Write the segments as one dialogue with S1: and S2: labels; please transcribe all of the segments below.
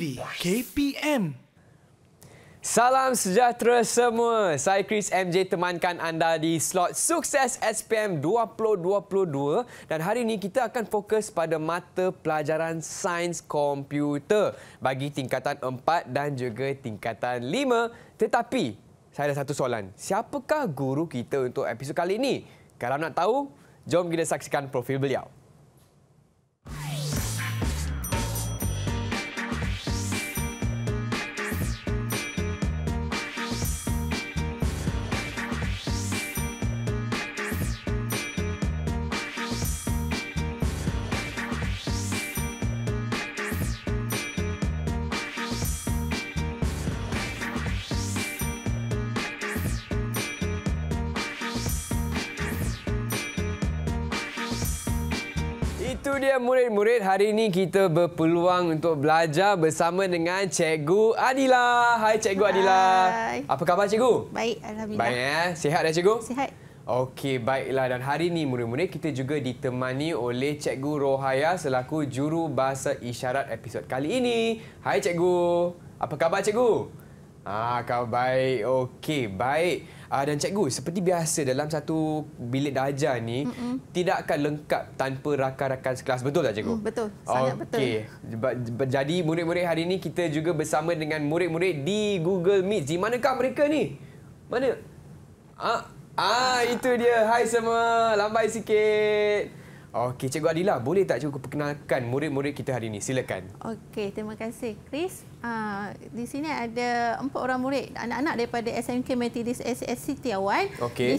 S1: TV KPM. Salam sejahtera semua. Saya Chris MJ temankan anda di slot sukses SPM 2022 dan hari ini kita akan fokus pada mata pelajaran Sains Komputer bagi tingkatan 4 dan juga tingkatan 5. Tetapi saya ada satu soalan. Siapakah guru kita untuk episod kali ini? Kalau nak tahu, jom kita saksikan profil beliau. dan murid-murid, hari ini kita berpeluang untuk belajar bersama dengan Cikgu Adila. Hai Cikgu Adila. Hai. Apa khabar Cikgu? Baik, Alhamdulillah. Baik, eh? sihat dah eh, Cikgu? Sihat. Okey, baiklah. Dan hari ini murid-murid, kita juga ditemani oleh Cikgu Rohaya selaku Juru Bahasa Isyarat episod kali ini. Hai Cikgu. Apa khabar Cikgu? Ah, kau baik. Okey, Baik. Uh, dan cikgu, seperti biasa dalam satu bilik darjah ni, Mm-mm. tidak akan lengkap tanpa rakan-rakan sekelas. Betul tak cikgu? Mm,
S2: betul. Sangat okay.
S1: betul. Jadi murid-murid hari ini kita juga bersama dengan murid-murid di Google Meet. Di manakah mereka ni? Mana? Ah, ah itu dia. Hai semua. Lambai sikit. Okey, Cikgu Adila, boleh tak cikgu perkenalkan murid-murid kita hari ini? Silakan.
S2: Okey, terima kasih. Chris, uh, di sini ada empat orang murid. Anak-anak daripada SMK Metidis SS Sitiawan. Okay. Di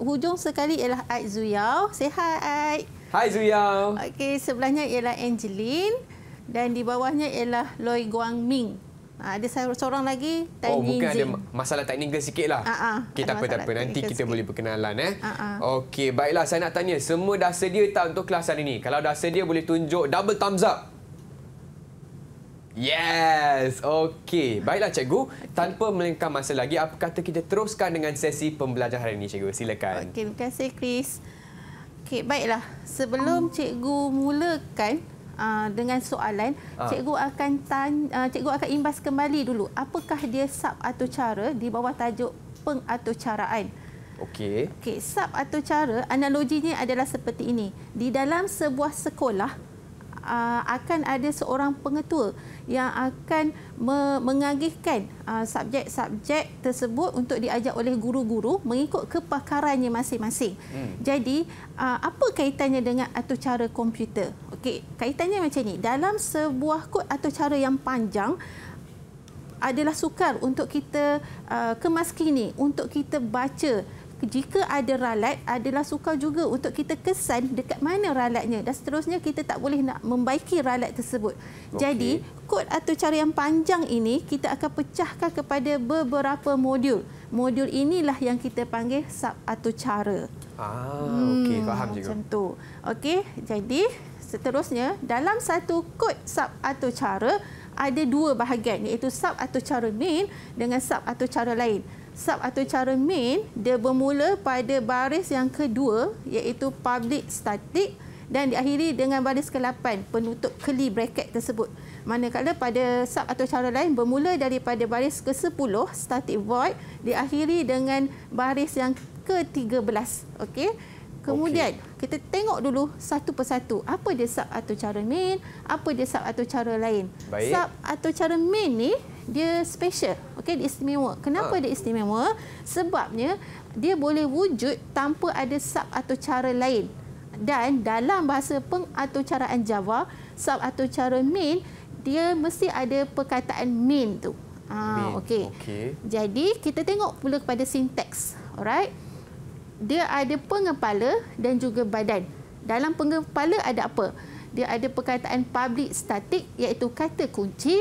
S2: hujung sekali ialah Aik Zuyau. Sehat, Aik. Hai, Zuyau. Okey, sebelahnya ialah Angeline. Dan di bawahnya ialah Loi Guang Ming. Ah, ada seorang lagi Tan Oh, mungkin ada
S1: masalah teknikal sikitlah. Ha ah, ah. Kita apa tak apa nanti kita sikit. boleh berkenalan eh. Ah, okey, baiklah saya nak tanya semua dah sedia tak untuk kelas hari ini? Kalau dah sedia boleh tunjuk double thumbs up. Yes. Okey. Baiklah cikgu, tanpa melengkam masa lagi, apa kata kita teruskan dengan sesi pembelajaran hari ini cikgu? Silakan. Okey,
S2: terima kasih Chris. Okey, baiklah. Sebelum hmm. cikgu mulakan, Ah, dengan soalan, ha. cikgu akan tanya, uh, cikgu akan imbas kembali dulu. Apakah dia sub atau cara di bawah tajuk pengaturcaraan? Okey. Okey, sub atau cara analoginya adalah seperti ini. Di dalam sebuah sekolah, Uh, akan ada seorang pengetua yang akan mengagihkan uh, subjek-subjek tersebut untuk diajar oleh guru-guru mengikut kepakarannya masing-masing. Hmm. Jadi, uh, apa kaitannya dengan atau cara komputer? Okey, kaitannya macam ni. Dalam sebuah kod atau cara yang panjang adalah sukar untuk kita kemas kini, untuk kita baca jika ada ralat adalah sukar juga untuk kita kesan dekat mana ralatnya dan seterusnya kita tak boleh nak membaiki ralat tersebut. Okay. Jadi kod atau cara yang panjang ini kita akan pecahkan kepada beberapa modul. Modul inilah yang kita panggil sub atau cara.
S1: Ah, hmm, okey faham juga. Macam
S2: tu. Okey, jadi seterusnya dalam satu kod sub atau cara ada dua bahagian iaitu sub atau cara main dengan sub atau cara lain sub atau cara main dia bermula pada baris yang kedua iaitu public static dan diakhiri dengan baris ke-8 penutup curly bracket tersebut. Manakala pada sub atau cara lain bermula daripada baris ke-10 static void diakhiri dengan baris yang ke-13. Okey. Kemudian okay. kita tengok dulu satu persatu apa dia sub atau cara main, apa dia sub atau cara lain. Baik. Sub atau cara main ni dia special. Okey, dia istimewa. Kenapa ha. dia istimewa? Sebabnya dia boleh wujud tanpa ada sub atau cara lain. Dan dalam bahasa pengaturcaraan Java, sub atau cara main, dia mesti ada perkataan main tu. Ha, okey. Okay. Jadi kita tengok pula kepada sintaks, Alright. Dia ada pengepala dan juga badan. Dalam pengepala ada apa? Dia ada perkataan public static iaitu kata kunci,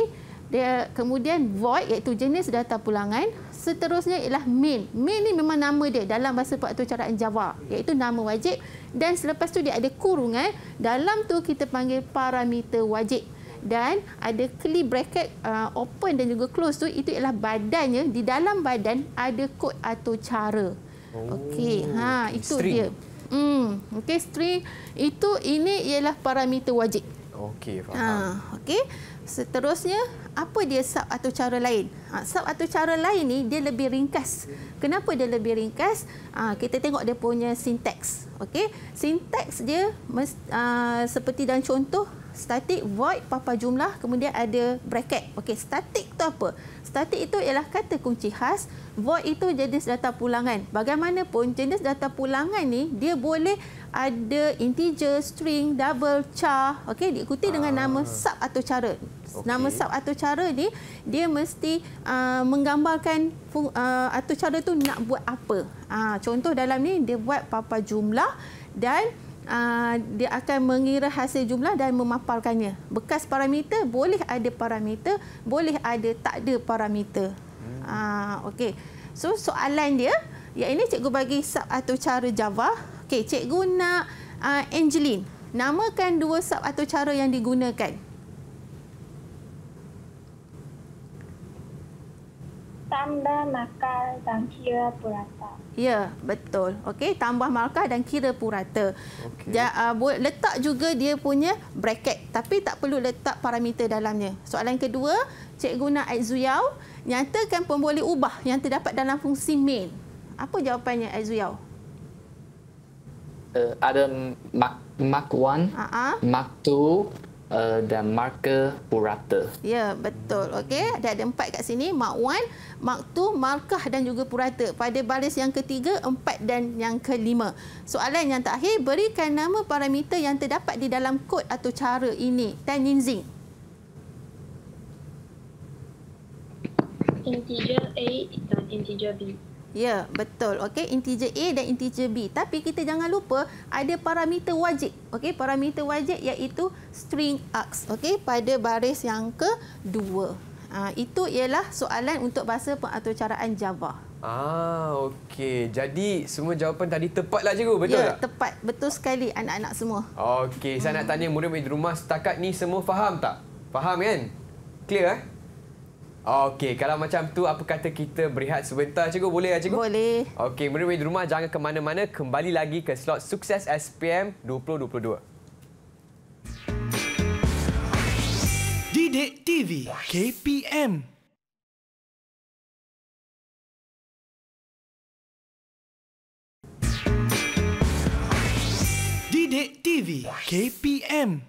S2: dia kemudian void iaitu jenis data pulangan seterusnya ialah main main ni memang nama dia dalam bahasa waktu carakan java iaitu nama wajib dan selepas tu dia ada kurungan dalam tu kita panggil parameter wajib dan ada curly bracket uh, open dan juga close tu itu ialah badannya di dalam badan ada kod atau cara
S1: oh. okey ha itu string. dia
S2: hmm okey string itu ini ialah parameter wajib
S1: okey faham
S2: ha okey seterusnya apa dia sub atau cara lain? Ha, sub atau cara lain ni dia lebih ringkas. Kenapa dia lebih ringkas? Ha, kita tengok dia punya sintaks. okay? sintaks dia uh, seperti dalam contoh static void papa jumlah kemudian ada bracket. okay? static itu apa? Static itu ialah kata kunci khas, void itu jenis data pulangan. Bagaimanapun jenis data pulangan ni dia boleh ada integer, string, double, char, okey diikuti dengan ah. nama sub atau cara. Okay. Nama sub atau cara ni dia mesti uh, menggambarkan uh, atau cara tu nak buat apa. Uh, contoh dalam ni dia buat papa jumlah dan Uh, dia akan mengira hasil jumlah dan memaparkannya. Bekas parameter boleh ada parameter, boleh ada tak ada parameter. Hmm. Uh, okay. So soalan dia, yang ini cikgu bagi sub atau cara Java. Okey, cikgu nak uh, Angeline. Namakan dua sub atau cara yang digunakan. tambah nakal dan kira purata. Ya, betul. Okey, tambah markah dan kira purata. Okay. Uh, letak juga dia punya bracket. Tapi tak perlu letak parameter dalamnya. Soalan kedua, cikgu nak Aizuyau. Nyatakan pemboleh ubah yang terdapat dalam fungsi main. Apa jawapannya Aizuyau? Aizuyau
S3: uh, ada mark mark 1, uh-huh. Eh, mark 2 uh, dan marker purata.
S2: Ya, betul. Okey, ada ada empat kat sini, mark 1, mark 2, markah dan juga purata. Pada baris yang ketiga, empat dan yang kelima. Soalan yang terakhir, berikan nama parameter yang terdapat di dalam kod atau cara ini. Tan Yin Zing. Integer A dan eh, integer B. Ya, betul. Okey, integer A dan integer B. Tapi kita jangan lupa ada parameter wajib. Okey, parameter wajib iaitu string x. Okey, pada baris yang ke-2. Ha, itu ialah soalan untuk bahasa pengaturcaraan Java.
S1: Ah, okey. Jadi semua jawapan tadi tepatlah cikgu, betul ya, tak? Ya,
S2: tepat. Betul sekali anak-anak semua.
S1: Okey, saya hmm. nak tanya murid-murid di rumah setakat ni semua faham tak? Faham kan? Clear eh? Okey, kalau macam tu apa kata kita berehat sebentar cikgu? Boleh tak lah, cikgu? Boleh. Okey, menunggu di rumah jangan ke mana-mana. Kembali lagi ke slot sukses SPM 2022. Didik TV
S3: KPM
S1: Didik TV KPM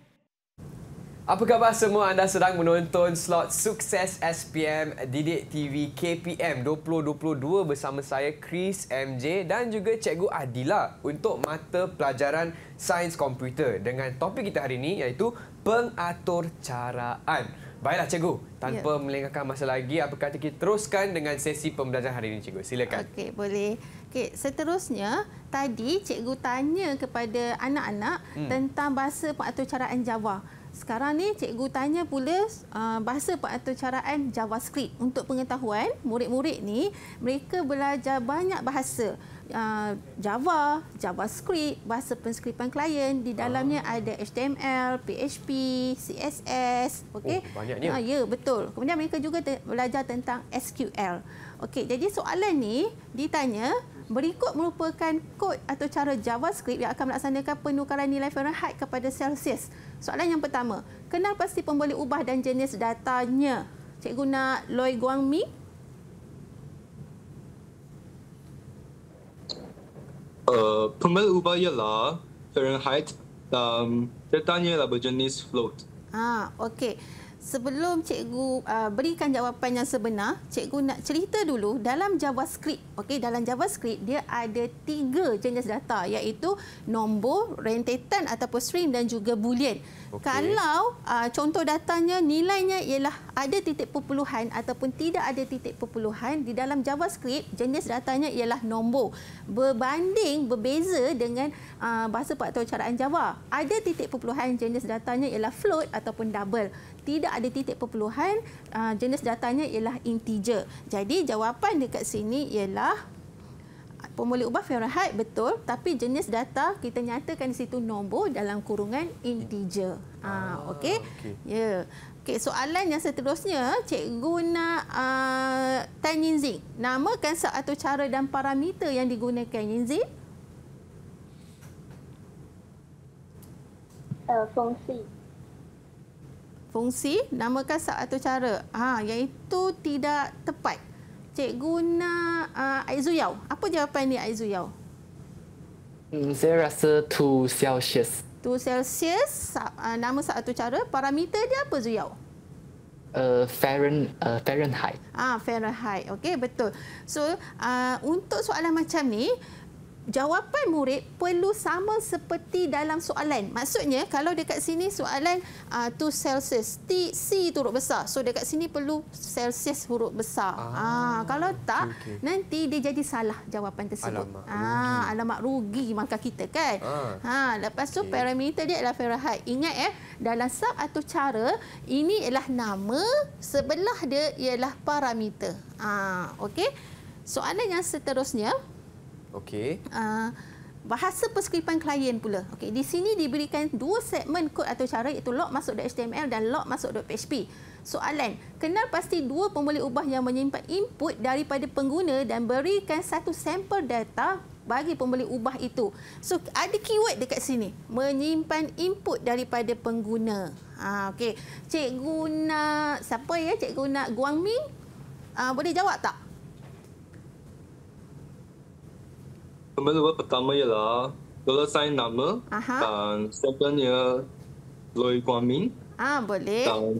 S1: apa khabar semua anda sedang menonton slot Sukses SPM Didik TV KPM 2022 bersama saya Chris MJ dan juga Cikgu Adila untuk mata pelajaran Sains Komputer dengan topik kita hari ini iaitu pengaturcaraan. Baiklah Cikgu, tanpa ya. melengahkan masa lagi, apa kata kita teruskan dengan sesi pembelajaran hari ini Cikgu? Silakan. Okey, boleh.
S2: Okey, seterusnya tadi Cikgu tanya kepada anak-anak hmm. tentang bahasa pengaturcaraan Java sekarang ni cikgu tanya pula uh, bahasa peraturan JavaScript. Untuk pengetahuan, murid-murid ni mereka belajar banyak bahasa. Uh, Java, JavaScript, bahasa penskripan klien. Di dalamnya uh. ada HTML, PHP, CSS. okey? Oh, banyaknya. Uh, ya, betul. Kemudian mereka juga te- belajar tentang SQL. Okey, jadi soalan ni ditanya Berikut merupakan kod atau cara JavaScript yang akan melaksanakan penukaran nilai Fahrenheit kepada Celsius. Soalan yang pertama, kenal pasti pemboleh ubah dan jenis datanya. Cikgu nak Loi Guang Mi.
S4: Uh, pemboleh ubah ialah Fahrenheit dan um, datanya ialah berjenis float.
S2: Ah, okey sebelum cikgu uh, berikan jawapan yang sebenar, cikgu nak cerita dulu dalam JavaScript. Okey, dalam JavaScript dia ada tiga jenis data iaitu nombor, rentetan ataupun string dan juga boolean. Okay. Kalau uh, contoh datanya nilainya ialah ada titik perpuluhan ataupun tidak ada titik perpuluhan di dalam JavaScript jenis datanya ialah nombor. Berbanding berbeza dengan uh, bahasa caraan Java. Ada titik perpuluhan jenis datanya ialah float ataupun double tidak ada titik perpuluhan, uh, jenis datanya ialah integer. Jadi jawapan dekat sini ialah uh, pemulih ubah Fahrenheit betul tapi jenis data kita nyatakan di situ nombor dalam kurungan integer. Ah, ah okey. Okay. Ya. Yeah. Okey, soalan yang seterusnya, cikgu nak a uh, tanya Yinzing. Namakan satu cara dan parameter yang digunakan Yinzing. Uh, fungsi fungsi namakan sub atau cara ha itu tidak tepat cikgu nak uh, ah, aizuyau apa jawapan ni aizuyau
S3: hmm saya rasa 2 celsius
S2: 2 celsius sub, uh, ah, nama sub atau cara parameter dia apa zuyau
S3: Uh, Fahrenheit.
S2: Ah, Fahrenheit. Okey, betul. So, uh, untuk soalan macam ni, jawapan murid perlu sama seperti dalam soalan. Maksudnya kalau dekat sini soalan uh, ah, to Celsius, T C itu huruf besar. So dekat sini perlu Celsius huruf besar. Ah, ah kalau tak okay, okay. nanti dia jadi salah jawapan tersebut. Alamak ah rugi. alamat rugi markah kita kan. Ah. Ha lepas tu okay. parameter dia adalah Fahrenheit. Ingat eh dalam sub atau cara ini ialah nama sebelah dia ialah parameter. Ah okey. Soalan yang seterusnya Okey. Uh, bahasa persekripan klien pula. Okey, di sini diberikan dua segmen kod atau cara iaitu log masuk .html dan log masuk .php. Soalan, kenal pasti dua pemboleh ubah yang menyimpan input daripada pengguna dan berikan satu sampel data bagi pemboleh ubah itu. So ada keyword dekat sini, menyimpan input daripada pengguna. Ha okey. Cikgu nak siapa ya? Cikgu nak Guangming? Ah boleh jawab tak?
S4: Kemudian lupa pertama ialah kalau saya nama Aha. dan sebenarnya Loi Guangming.
S2: Ah boleh. Dan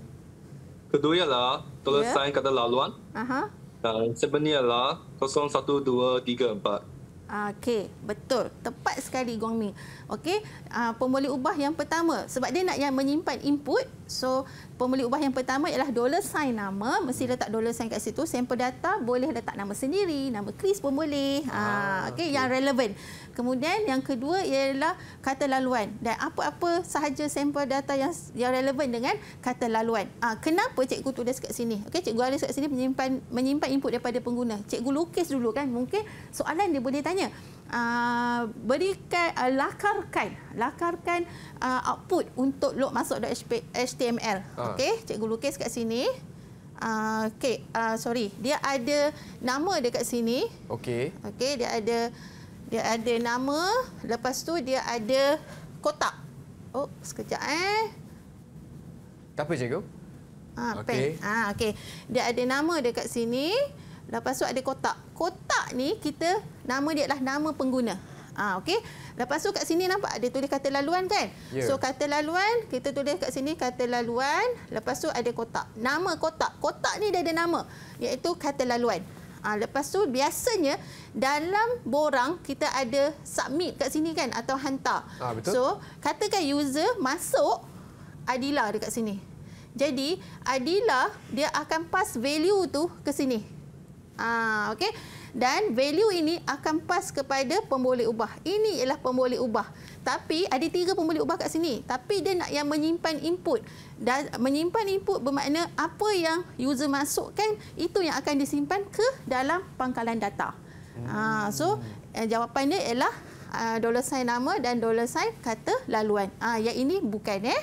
S4: kedua ialah kalau yeah. sign kata laluan. Aha. Dan sebenarnya lah kosong satu dua tiga empat.
S2: Ah, okay betul tepat sekali Guangming okey uh, ah, pemboleh ubah yang pertama sebab dia nak yang menyimpan input so pemboleh ubah yang pertama ialah dollar sign nama mesti letak dollar sign kat situ sample data boleh letak nama sendiri nama Chris pun boleh ah, uh, okey okay. yang relevant kemudian yang kedua ialah kata laluan dan apa-apa sahaja sampel data yang yang relevant dengan kata laluan ah uh, kenapa cikgu tulis kat sini okey cikgu ada kat sini menyimpan menyimpan input daripada pengguna cikgu lukis dulu kan mungkin soalan dia boleh tanya Ah, berikan uh, lakarkan lakarkan uh, output untuk load masuk HTML. Ha. Okey, cikgu lukis kat sini. Uh, okay, uh, sorry. Dia ada nama kat sini. Okey. Okey, dia ada dia ada nama, lepas tu dia ada kotak. Oh, sekejap eh. Tak apa cikgu. Ah, okey. Ah, okey. Dia ada nama kat sini, lepas tu ada kotak kotak ni kita nama dia adalah nama pengguna. Ah okey. Lepas tu kat sini nampak ada tulis kata laluan kan? Yeah. So kata laluan kita tulis kat sini kata laluan, lepas tu ada kotak. Nama kotak. Kotak ni dia ada nama iaitu kata laluan. Ah lepas tu biasanya dalam borang kita ada submit kat sini kan atau hantar. Ah, betul. So katakan user masuk Adila dekat sini. Jadi Adila dia akan pass value tu ke sini. Ah, okey. Dan value ini akan pas kepada pemboleh ubah. Ini ialah pemboleh ubah. Tapi ada tiga pemboleh ubah kat sini. Tapi dia nak yang menyimpan input. Dan menyimpan input bermakna apa yang user masukkan itu yang akan disimpan ke dalam pangkalan data. Hmm. so eh, jawapannya ialah ah, dollar sign nama dan dollar sign kata laluan. Ah, yang ini bukan eh.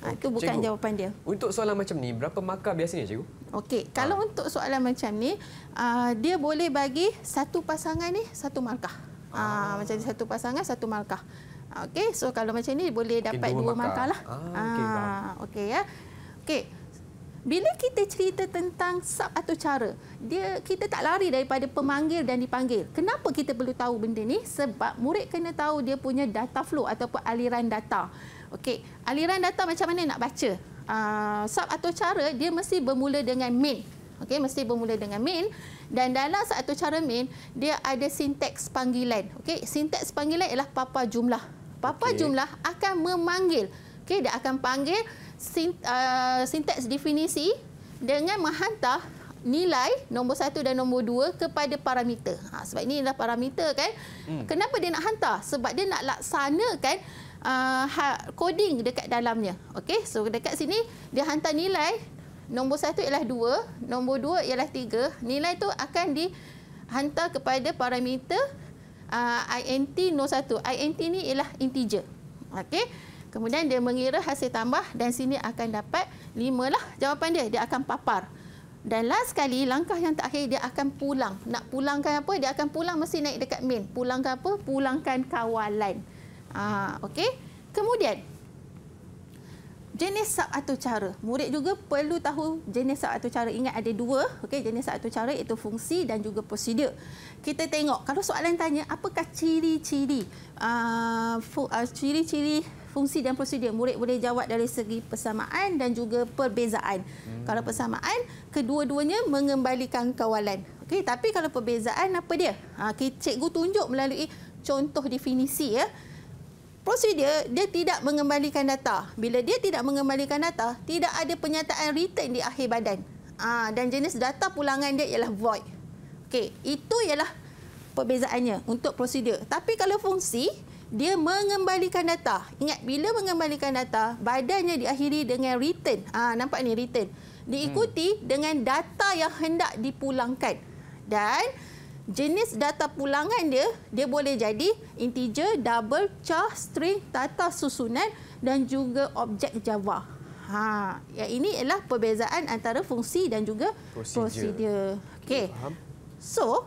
S2: Ha, itu bukan cikgu, jawapan dia.
S1: Untuk soalan macam ni, berapa markah biasanya, cikgu?
S2: Okey, kalau ha. untuk soalan macam ni, uh, dia boleh bagi satu pasangan ni satu markah. Ha. Ha, macam ni satu pasangan satu markah. Okey, so kalau macam ni boleh okay, dapat dua, dua markah lah. Ha, okey okay, ya. Okey. Bila kita cerita tentang sub atau cara, dia kita tak lari daripada pemanggil dan dipanggil. Kenapa kita perlu tahu benda ni? Sebab murid kena tahu dia punya data flow ataupun aliran data. Okey, aliran data macam mana nak baca? Uh, sub atau cara dia mesti bermula dengan main. Okey, mesti bermula dengan main dan dalam sub atau cara main dia ada sintaks panggilan. Okey, sintaks panggilan ialah papa jumlah. Papa okay. jumlah akan memanggil. Okey, dia akan panggil ah, sintaks definisi dengan menghantar nilai nombor satu dan nombor dua kepada parameter. Ha, sebab ini adalah parameter kan. Hmm. Kenapa dia nak hantar? Sebab dia nak laksanakan kan uh, ha, coding dekat dalamnya. Okey, so dekat sini dia hantar nilai. Nombor satu ialah dua, nombor dua ialah tiga. Nilai tu akan dihantar kepada parameter uh, int no satu. Int ni ialah integer. Okey, kemudian dia mengira hasil tambah dan sini akan dapat lima lah jawapan dia. Dia akan papar. Dan last sekali, langkah yang terakhir, dia akan pulang. Nak pulangkan apa? Dia akan pulang mesti naik dekat main. Pulangkan apa? Pulangkan kawalan. Ah, okey. Kemudian jenis sub atau cara. Murid juga perlu tahu jenis sub atau cara. Ingat ada dua, okey, jenis sub atau cara itu fungsi dan juga prosedur. Kita tengok kalau soalan tanya apakah ciri-ciri ah, ah, ciri-ciri -ciri, fungsi dan prosedur. Murid boleh jawab dari segi persamaan dan juga perbezaan. Hmm. Kalau persamaan, kedua-duanya mengembalikan kawalan. Okey, tapi kalau perbezaan apa dia? Ha, cikgu tunjuk melalui contoh definisi ya prosedur dia tidak mengembalikan data. Bila dia tidak mengembalikan data, tidak ada penyataan return di akhir badan. Ah dan jenis data pulangan dia ialah void. Okey, itu ialah perbezaannya untuk prosedur. Tapi kalau fungsi, dia mengembalikan data. Ingat bila mengembalikan data, badannya diakhiri dengan return. Ah nampak ni return. Diikuti hmm. dengan data yang hendak dipulangkan. Dan jenis data pulangan dia dia boleh jadi integer, double, char, string, tata susunan dan juga objek Java. Ha, ya ini ialah perbezaan antara fungsi dan juga
S1: prosedur.
S2: Okey. So,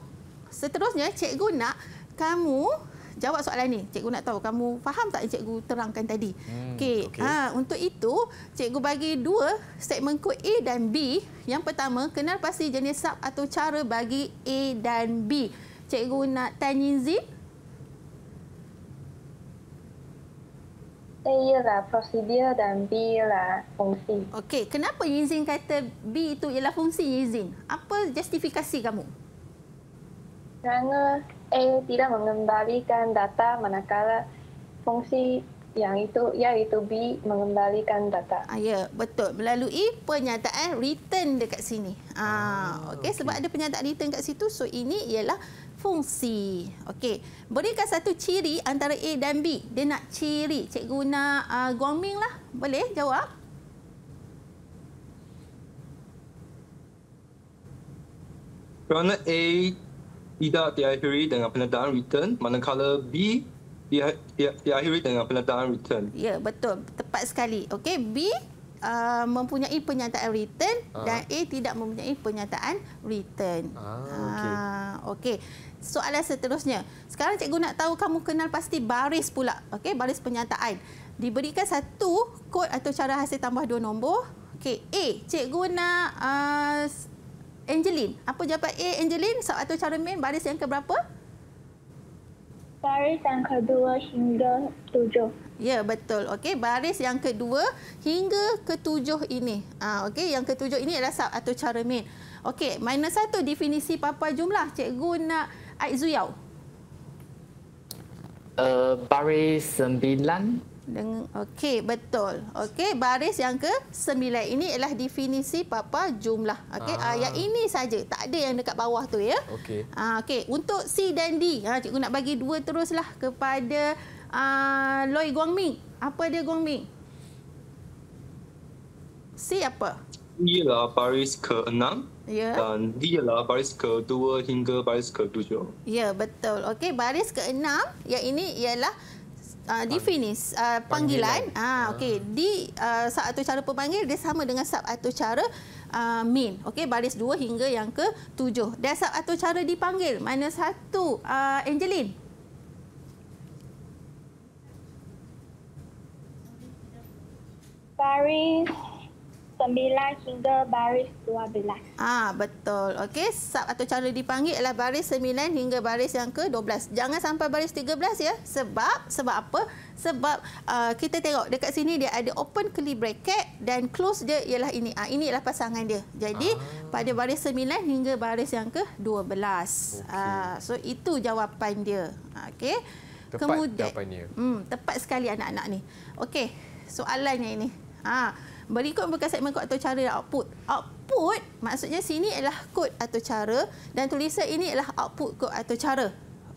S2: seterusnya cikgu nak kamu jawab soalan ni. Cikgu nak tahu kamu faham tak yang cikgu terangkan tadi? Hmm, okay. okay. Ha, untuk itu, cikgu bagi dua statement kod A dan B. Yang pertama, kenal pasti jenis sub atau cara bagi A dan B. Cikgu nak tanya Zip. A eh, ialah prosedur dan B ialah fungsi. Okey, kenapa izin kata B itu ialah fungsi izin? Apa justifikasi kamu? Kerana E tidak mengembalikan data manakala fungsi yang itu iaitu B mengembalikan data. Ah, ya, betul. Melalui penyataan return dekat sini. Ah, ah okey okay. sebab ada penyataan return dekat situ so ini ialah fungsi. Okey. Berikan satu ciri antara A dan B. Dia nak ciri. Cikgu nak uh, ah, Guangming lah. Boleh jawab?
S4: Kerana A tidak diakhiri dengan penandaan return manakala B diakhiri dengan penandaan return.
S2: Ya, betul. Tepat sekali. Okey, B uh, mempunyai penyataan return ha. dan A tidak mempunyai penyataan return. Ah, ah okey. Okey. Soalan seterusnya. Sekarang cikgu nak tahu kamu kenal pasti baris pula. Okey, baris penyataan. Diberikan satu kod atau cara hasil tambah dua nombor. Okey, A, cikgu nak uh, Angelin. Apa jawapan A Angelin? Sebab tu cermin baris yang keberapa? Baris yang kedua hingga tujuh. Ya, betul. Okey, baris yang kedua hingga ketujuh ini. Ah, okey, yang ketujuh ini adalah sub atau cermin. Okey, minus satu definisi papa jumlah. Cikgu nak Aizuyau.
S3: Uh, baris sembilan
S2: dengan okey betul okey baris yang ke sembilan ini ialah definisi papa jumlah okey ah. ayat ini saja tak ada yang dekat bawah tu ya okey ah, okey untuk C dan D ha, ah, cikgu nak bagi dua teruslah kepada aa, Loi Guangming apa dia Guangming C apa
S4: lah baris ke enam Ya. Dan dia lah baris ke dua hingga baris ke tujuh.
S2: Ya, betul. Okey, baris ke enam yang ini ialah uh, ah, definis uh, ah, panggilan, panggilan. Ha, okey di uh, sub atau cara pemanggil dia sama dengan sub atau cara uh, main okey baris dua hingga yang ke tujuh. dan sub atau cara dipanggil mana satu uh, Angeline baris 9 hingga baris 12. Ah betul. Okey, sub atau cara dipanggil ialah baris 9 hingga baris yang ke-12. Jangan sampai baris 13 ya. Sebab sebab apa? Sebab uh, kita tengok dekat sini dia ada open curly bracket dan close dia ialah ini. Ah ini ialah pasangan dia. Jadi ah. pada baris 9 hingga baris yang ke-12. Okay. Ah so itu jawapan dia. Ah, okey.
S1: Tepat Kemudian, jawapannya.
S2: Hmm, tepat sekali anak-anak ni. Okey, soalannya ini. Ah Berikut bukan segmen kod atau cara output. Output maksudnya sini adalah kod atau cara dan tulisan ini adalah output kod atau cara.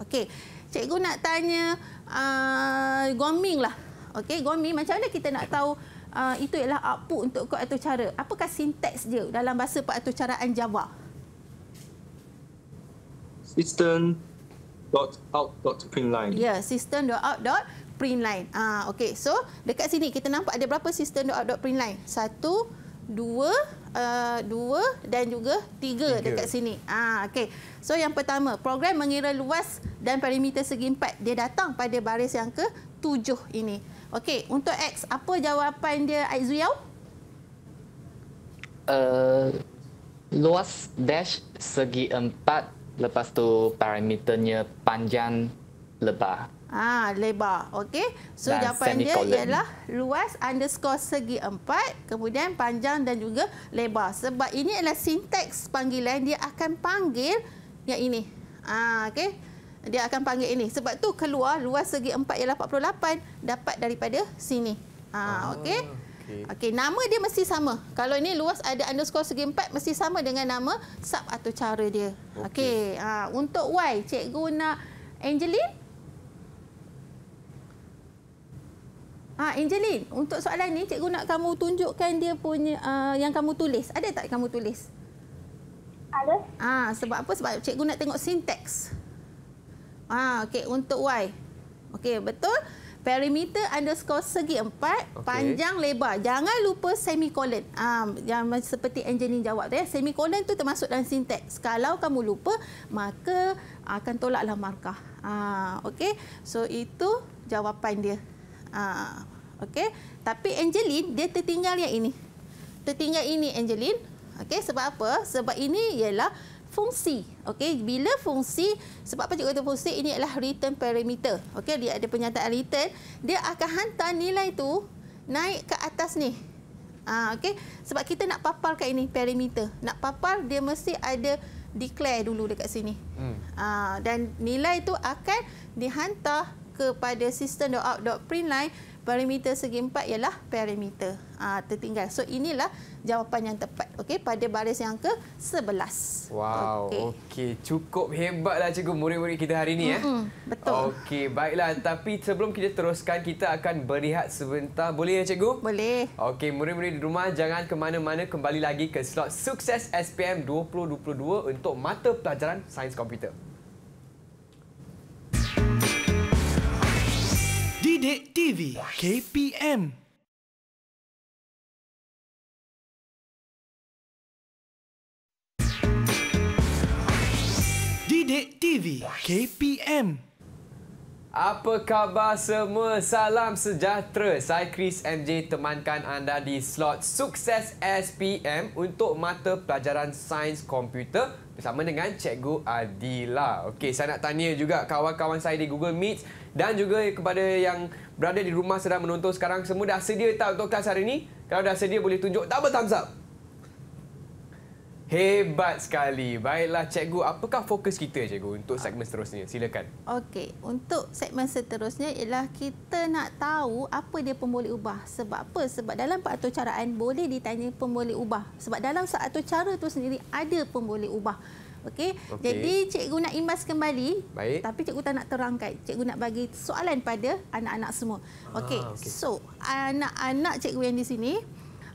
S2: Okey. Cikgu nak tanya a uh, gomming lah. Okey, gomming macam mana kita nak tahu uh, itu ialah output untuk kod atau cara? Apakah sintaks dia dalam bahasa peraturan Java?
S4: System dot out dot print line. Ya,
S2: yeah, system dot out dot print line. Ah ha, okey. So dekat sini kita nampak ada berapa sistem dot dot print line? Satu, dua, uh, dua dan juga tiga, tiga. dekat sini. Ah ha, okey. So yang pertama, program mengira luas dan perimeter segi empat. Dia datang pada baris yang ke tujuh ini. Okey, untuk X, apa jawapan dia Aizuyau?
S3: Uh, eh, luas dash segi empat lepas tu parameternya panjang lebar.
S2: Ah lebar. Okey. So dan jawapan dia ialah luas underscore segi empat. Kemudian panjang dan juga lebar. Sebab ini adalah sinteks panggilan. Dia akan panggil yang ini. Ah, Okey. Dia akan panggil ini. Sebab tu keluar luas segi empat ialah 48. Dapat daripada sini. Ah, ah, Okey. Okay. Okay, nama dia mesti sama. Kalau ini luas ada underscore segi empat. Mesti sama dengan nama sub atau cara dia. Okey. Okay. Ah, untuk Y. Cikgu nak Angeline. Ah Angelin, untuk soalan ni cikgu nak kamu tunjukkan dia punya uh, yang kamu tulis. Ada tak kamu tulis? Ada. Ah sebab apa? Sebab cikgu nak tengok sintaks. Ah okey untuk Y. Okey betul. Perimeter underscore segi empat, okay. panjang lebar. Jangan lupa semicolon. Ah yang seperti Angelin jawab tu ya. Semicolon tu termasuk dalam sintaks. Kalau kamu lupa, maka akan tolaklah markah. Ah okey. So itu jawapan dia. Ah, okey. Tapi Angeline dia tertinggal yang ini. Tertinggal ini Angeline. Okay, sebab apa? Sebab ini ialah fungsi. Okay, bila fungsi sebab apa cikgu kata fungsi ini adalah return parameter. Okay, dia ada penyataan return, dia akan hantar nilai tu naik ke atas ni. Ah, okey. Sebab kita nak paparkan ini parameter. Nak papar dia mesti ada declare dulu dekat sini. Hmm. Ah, dan nilai tu akan dihantar kepada sistem dot dot print line perimeter segi empat ialah perimeter ha, ah, tertinggal. So inilah jawapan yang tepat. Okey pada baris yang ke sebelas
S1: Wow. Okey okay. cukup hebatlah cikgu murid-murid kita hari ini mm -hmm. eh. Betul. Okey baiklah tapi sebelum kita teruskan kita akan berehat sebentar. Boleh ya cikgu? Boleh. Okey murid-murid di rumah jangan ke mana-mana kembali lagi ke slot sukses SPM 2022 untuk mata pelajaran sains komputer. Didik TV KPM Didik TV KPM apa khabar semua? Salam sejahtera. Saya Chris MJ temankan anda di slot Sukses SPM untuk mata pelajaran Sains Komputer bersama dengan Cikgu Adila. Okey, saya nak tanya juga kawan-kawan saya di Google Meet dan juga kepada yang berada di rumah sedang menonton sekarang semua dah sedia tak untuk kelas hari ini? Kalau dah sedia boleh tunjuk double thumbs up. Hebat sekali. Baiklah cikgu, apakah fokus kita cikgu untuk segmen seterusnya? Silakan.
S2: Okey, untuk segmen seterusnya ialah kita nak tahu apa dia pemboleh ubah. Sebab apa? Sebab dalam peratur caraan boleh ditanya pemboleh ubah. Sebab dalam satu cara itu sendiri ada pemboleh ubah. Okey. Okay. Jadi cikgu nak imbas kembali. Baik. Tapi cikgu tak nak terangkan. Cikgu nak bagi soalan pada anak-anak semua. Okey. Ah, okay. So, anak-anak cikgu yang di sini,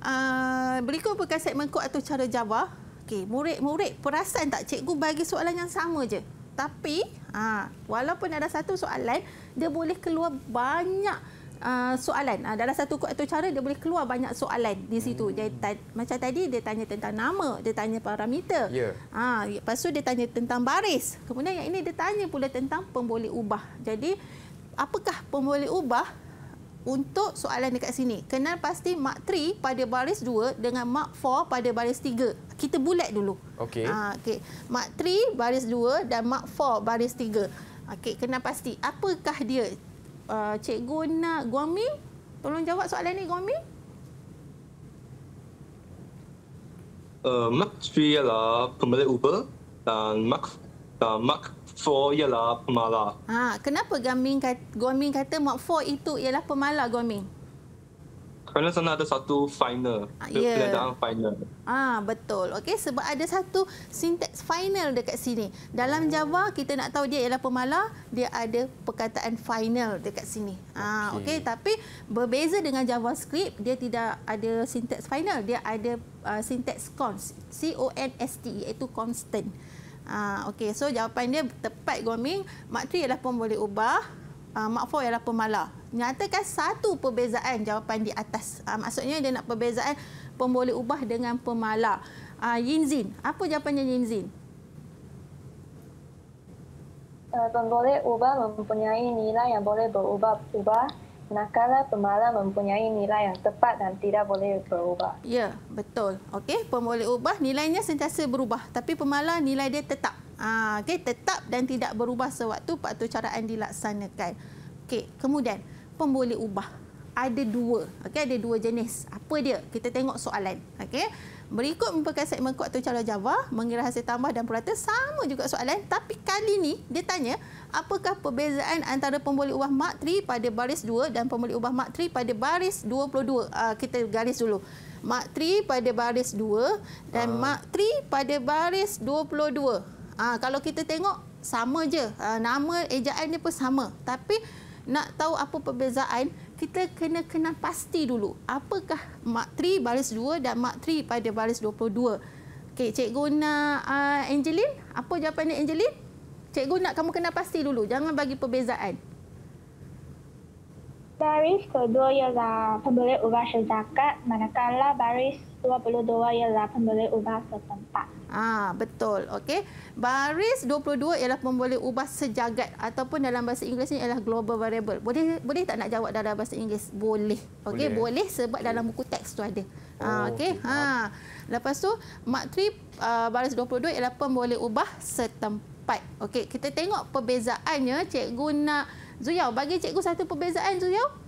S2: uh, ah, berikut bukan segmen kod atau cara jawab. Okey, murid-murid perasan tak cikgu bagi soalan yang sama je? Tapi, ha, walaupun ada satu soalan, dia boleh keluar banyak uh, soalan. Uh, dalam satu kod atau cara, dia boleh keluar banyak soalan di situ. Hmm. Dia ta- macam tadi, dia tanya tentang nama, dia tanya parameter. Yeah. Ya. Uh, lepas tu dia tanya tentang baris. Kemudian yang ini, dia tanya pula tentang pemboleh ubah. Jadi, apakah pemboleh ubah untuk soalan dekat sini? Kenal pasti mark 3 pada baris 2 dengan mark 4 pada baris 3. Kita bulat dulu. Okey. Uh, ah, okay. Mark 3 baris 2 dan mark 4 baris 3. Okey, kena pasti. Apakah dia? uh, cikgu nak Guami tolong jawab soalan ni Guami
S4: uh, Mark 3 ialah pemilik Uber dan Mark, dan uh, Mark 4 ialah pemalas.
S2: Ha, ah, kenapa Guami kata, Guami kata Mark 4 itu ialah pemalas Guami?
S4: Kerana sana ada satu final, yeah. Ya. peladaan final.
S2: Ah Betul. Okay, sebab ada satu sintaks final dekat sini. Dalam Java, kita nak tahu dia ialah pemalar, dia ada perkataan final dekat sini. Ah, okay. Okay. Tapi berbeza dengan JavaScript, dia tidak ada sintaks final, dia ada uh, ah, sintaks const, C-O-N-S-T, iaitu constant. Ah, okay. So jawapan dia tepat, Gomi. Mak Tri ialah pun boleh ubah, uh, ah, Mak Fo ialah pemalar nyatakan satu perbezaan jawapan di atas. Uh, maksudnya dia nak perbezaan pemboleh ubah dengan pemalak. Uh, ah, Yin Zin, apa jawapannya Yin Zin?
S1: Pemboleh ah, ubah
S2: mempunyai nilai yang boleh berubah-ubah manakala pemala mempunyai nilai yang tepat dan tidak boleh berubah. Ya, betul. Okey, pemboleh ubah nilainya sentiasa berubah tapi pemala nilai dia tetap. Ah, okey, tetap dan tidak berubah sewaktu patut caraan dilaksanakan. Okey, kemudian pemboleh ubah. Ada dua. Okey, ada dua jenis. Apa dia? Kita tengok soalan. Okey. Berikut merupakan segmen kuat atau calon Java, mengira hasil tambah dan purata sama juga soalan tapi kali ini dia tanya apakah perbezaan antara pemboleh ubah mark 3 pada baris 2 dan pemboleh ubah mark 3 pada baris 22. Uh, ah, kita garis dulu. Mark 3 pada baris 2 dan uh. mark 3 pada baris 22. Uh, ah, kalau kita tengok sama je. Uh, nama ejaan dia pun sama. Tapi nak tahu apa perbezaan, kita kena kenal pasti dulu. Apakah mak 3 baris 2 dan mak 3 pada baris 22? Okey, cikgu nak uh, Angeline, apa jawapannya Angelin? Cikgu nak kamu kenal pasti dulu, jangan bagi perbezaan. Baris kedua ialah pembeli ubah sezakat. manakala baris 22 ialah pembeli ubah setempat. Ah ha, betul. Okey. Baris 22 ialah pemboleh ubah sejagat ataupun dalam bahasa Inggeris ni ialah global variable. Boleh boleh tak nak jawab dalam bahasa Inggeris? Boleh. Okey, boleh. boleh sebab okay. dalam buku teks tu ada. Ah ha, okey. Ha. Lepas tu matri uh, ah, baris 22 ialah pemboleh ubah setempat. Okey, kita tengok perbezaannya cikgu nak Zuyau bagi cikgu satu perbezaan Zuyau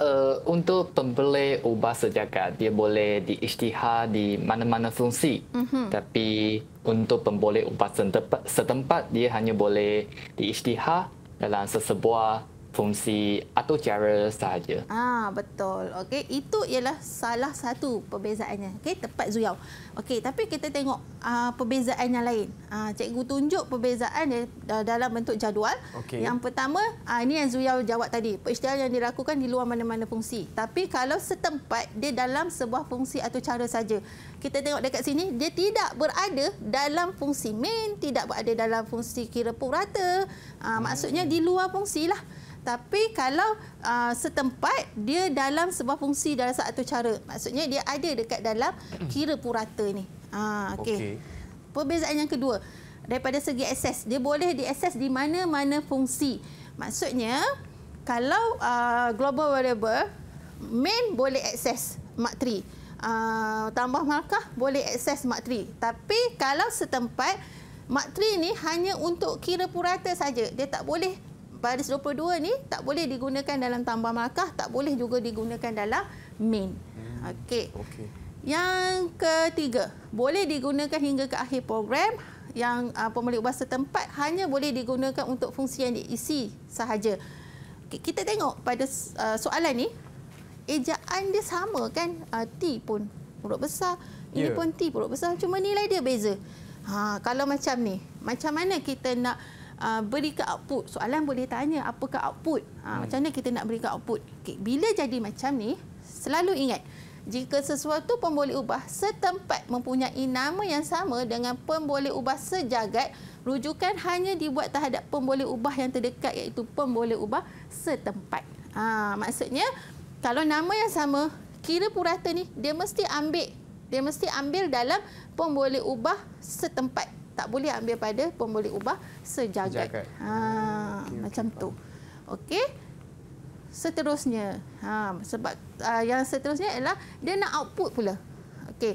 S3: uh, untuk pembeli ubat sejagat, dia boleh diisytihar di mana-mana fungsi. Uh-huh. Tapi untuk pembeli ubat setempat, setempat, dia hanya boleh diisytihar dalam sesebuah fungsi atau cara sahaja.
S2: Ah betul. Okey, itu ialah salah satu perbezaannya. Okey, tepat Zuyau. Okey, tapi kita tengok uh, perbezaan yang lain. Ah uh, cikgu tunjuk perbezaan ah, dalam bentuk jadual. Okay. Yang pertama, ah uh, ini yang Zuyau jawab tadi. Perisytiharan yang dilakukan di luar mana-mana fungsi. Tapi kalau setempat dia dalam sebuah fungsi atau cara saja. Kita tengok dekat sini, dia tidak berada dalam fungsi main, tidak berada dalam fungsi kira purata. Ah uh, maksudnya di luar fungsilah. lah tapi kalau uh, setempat dia dalam sebuah fungsi dalam satu cara maksudnya dia ada dekat dalam kira purata ini. ha ah, okey okay. perbezaan yang kedua daripada segi akses dia boleh diakses di mana-mana fungsi maksudnya kalau uh, global variable main boleh akses mark 3 Uh, ah, tambah markah boleh akses mark 3 tapi kalau setempat mark 3 ni hanya untuk kira purata saja dia tak boleh baris 22 ni tak boleh digunakan dalam tambah markah, tak boleh juga digunakan dalam main. Hmm. Okey. Okey. Yang ketiga, boleh digunakan hingga ke akhir program yang uh, pemilik bahasa tempat hanya boleh digunakan untuk fungsi yang diisi sahaja. Okay, kita tengok pada uh, soalan ni, ejaan dia sama kan? Uh, T pun huruf besar, e yeah. ini pun T huruf besar, cuma nilai dia beza. Ha, kalau macam ni, macam mana kita nak uh, berikan output. Soalan boleh tanya apakah output? Uh, hmm. Macam mana kita nak berikan output? Okay. Bila jadi macam ni, selalu ingat. Jika sesuatu pemboleh ubah setempat mempunyai nama yang sama dengan pemboleh ubah sejagat, rujukan hanya dibuat terhadap pemboleh ubah yang terdekat iaitu pemboleh ubah setempat. Ha, maksudnya, kalau nama yang sama, kira purata ni dia mesti ambil. Dia mesti ambil dalam pemboleh ubah setempat tak boleh ambil pada pemboleh ubah sejagat. Ha, okay, macam okay. tu. Okey. Seterusnya. Ha, sebab uh, yang seterusnya ialah dia nak output pula. Okey.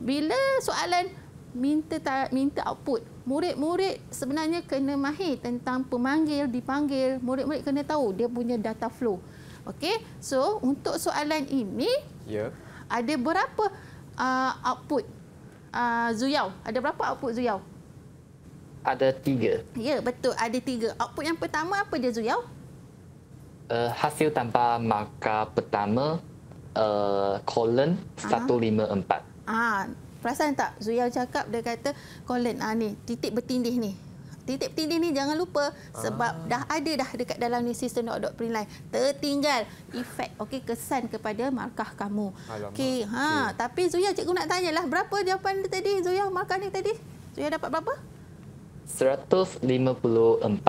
S2: Bila soalan minta minta output, murid-murid sebenarnya kena mahir tentang pemanggil, dipanggil. Murid-murid kena tahu dia punya data flow. Okey. So, untuk soalan ini, ya. Ada berapa uh, output uh, Zuyau? Ada berapa output Zuyau?
S3: ada tiga.
S2: Ya, betul. Ada tiga. Output yang pertama apa dia, Zuyau?
S3: Uh, eh, hasil tanpa markah pertama, uh, colon uh-huh. 154.
S2: Ah, perasan tak? Zuyau cakap, dia kata colon ah, ni, titik bertindih ni. Titik bertindih ni jangan lupa sebab ah. dah ada dah dekat dalam ni sistem dot dot preline. Tertinggal efek okay kesan kepada markah kamu. Okey, ha, okay. tapi Zuyau cikgu nak tanyalah berapa jawapan dia tadi? Zuyau markah ni tadi? Zuyau dapat berapa?
S3: 154.